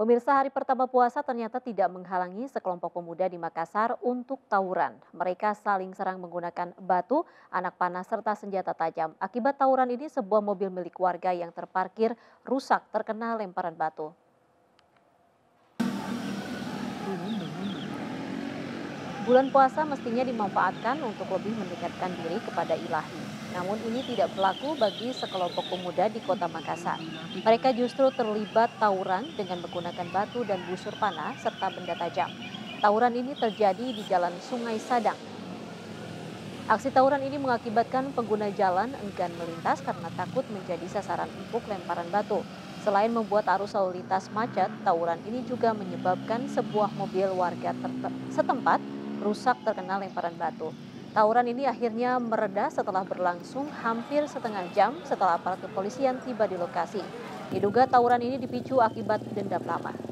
Pemirsa hari pertama puasa ternyata tidak menghalangi sekelompok pemuda di Makassar untuk tawuran. Mereka saling serang menggunakan batu, anak panah serta senjata tajam. Akibat tawuran ini sebuah mobil milik warga yang terparkir rusak terkena lemparan batu. Bulan puasa mestinya dimanfaatkan untuk lebih mendekatkan diri kepada ilahi. Namun ini tidak berlaku bagi sekelompok pemuda di kota Makassar. Mereka justru terlibat tawuran dengan menggunakan batu dan busur panah serta benda tajam. Tawuran ini terjadi di jalan Sungai Sadang. Aksi tawuran ini mengakibatkan pengguna jalan enggan melintas karena takut menjadi sasaran empuk lemparan batu. Selain membuat arus lalu lintas macet, tawuran ini juga menyebabkan sebuah mobil warga setempat rusak terkena lemparan batu. Tawuran ini akhirnya mereda setelah berlangsung hampir setengah jam setelah aparat kepolisian tiba di lokasi. Diduga tawuran ini dipicu akibat dendam lama.